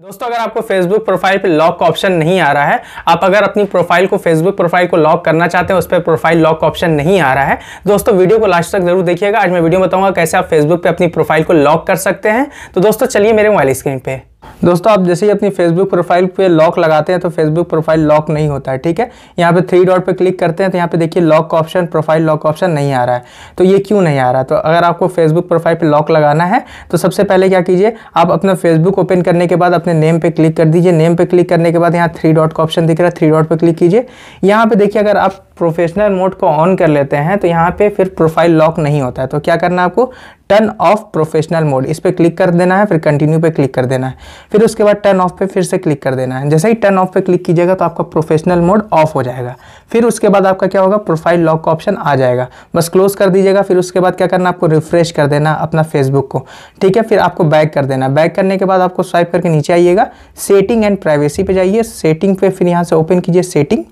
दोस्तों अगर आपको फेसबुक प्रोफाइल पे लॉक का ऑप्शन नहीं आ रहा है आप अगर अपनी प्रोफाइल को फेसबुक प्रोफाइल को लॉक करना चाहते हैं उस पर प्रोफाइल लॉक का ऑप्शन नहीं आ रहा है दोस्तों वीडियो को लास्ट तक जरूर देखिएगा आज मैं वीडियो बताऊंगा कैसे आप फेसबुक पे अपनी प्रोफाइल को लॉक कर सकते हैं तो दोस्तों चलिए मेरे मोबाइल स्क्रीन पर दोस्तों आप जैसे ही अपनी फेसबुक प्रोफाइल पे लॉक लगाते हैं तो फेसबुक प्रोफाइल लॉक नहीं होता है ठीक है यहाँ पे थ्री डॉट पे क्लिक करते हैं तो यहाँ पे देखिए lock option profile lock option नहीं आ रहा है तो ये क्यों नहीं आ रहा तो अगर आपको फेसबुक प्रोफाइल पे लॉक लगाना है तो सबसे पहले क्या कीजिए आप अपना फेसबुक ओपन करने के बाद अपने नेम पर क्लिक कर दीजिए नेम पर क्लिक करने के बाद यहाँ थ्री डॉट का ऑप्शन दिख रहा है थ्री डॉट पर क्लिक कीजिए यहाँ पर देखिए अगर आप प्रोफेशनल मोड को ऑन कर लेते हैं तो यहाँ पे फिर प्रोफाइल लॉक नहीं होता है तो क्या करना है आपको टर्न ऑफ प्रोफेशनल मोड इस पर क्लिक कर देना है फिर कंटिन्यू पे क्लिक कर देना है फिर उसके बाद टर्न ऑफ पे फिर से क्लिक कर देना है जैसे ही टर्न ऑफ पे क्लिक कीजिएगा तो आपका प्रोफेशनल मोड ऑफ हो जाएगा फिर उसके बाद आपका क्या होगा प्रोफाइल लॉक का ऑप्शन आ जाएगा बस क्लोज कर दीजिएगा फिर उसके बाद क्या करना आपको रिफ्रेश कर देना अपना फेसबुक को ठीक है फिर आपको बैक कर देना बैक करने के बाद आपको स्वाइप करके नीचे आइएगा सेटिंग एंड प्राइवेसी पर जाइए सेटिंग पे फिर यहाँ से ओपन कीजिए सेटिंग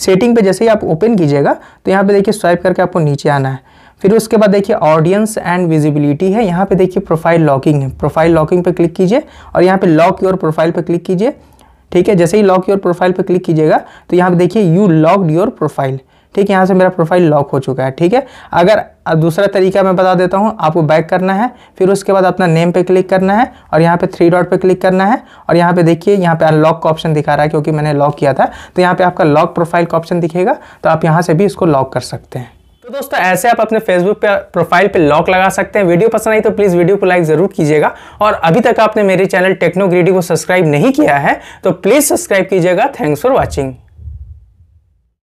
सेटिंग पे जैसे ही आप ओपन कीजिएगा तो यहाँ पे देखिए स्वाइप करके आपको नीचे आना है फिर उसके बाद देखिए ऑडियंस एंड विजिबिलिटी है यहाँ पे देखिए प्रोफाइल लॉकिंग है प्रोफाइल लॉकिंग पे क्लिक कीजिए और यहाँ पे लॉक योर प्रोफाइल पे क्लिक कीजिए ठीक है जैसे ही लॉक योर प्रोफाइल पे क्लिक कीजिएगा तो यहाँ पे देखिए यू लॉक्ड योर प्रोफाइल ठीक है यहाँ से मेरा प्रोफाइल लॉक हो चुका है ठीक है अगर दूसरा तरीका मैं बता देता हूँ आपको बैक करना है फिर उसके बाद अपना नेम पे क्लिक करना है और यहाँ पे थ्री डॉट पे क्लिक करना है और यहाँ पे देखिए यहाँ पे अनलॉक का ऑप्शन दिखा रहा है क्योंकि मैंने लॉक किया था तो यहाँ पे आपका लॉक प्रोफाइल का ऑप्शन दिखेगा तो आप यहाँ से भी इसको लॉक कर सकते हैं तो दोस्तों ऐसे आप अपने फेसबुक पे प्रोफाइल पे लॉक लगा सकते हैं वीडियो पसंद आई तो प्लीज़ वीडियो को लाइक ज़रूर कीजिएगा और अभी तक आपने मेरे चैनल टेक्नोग्रीडी को सब्सक्राइब नहीं किया है तो प्लीज़ सब्सक्राइब कीजिएगा थैंक्स फॉर वॉचिंग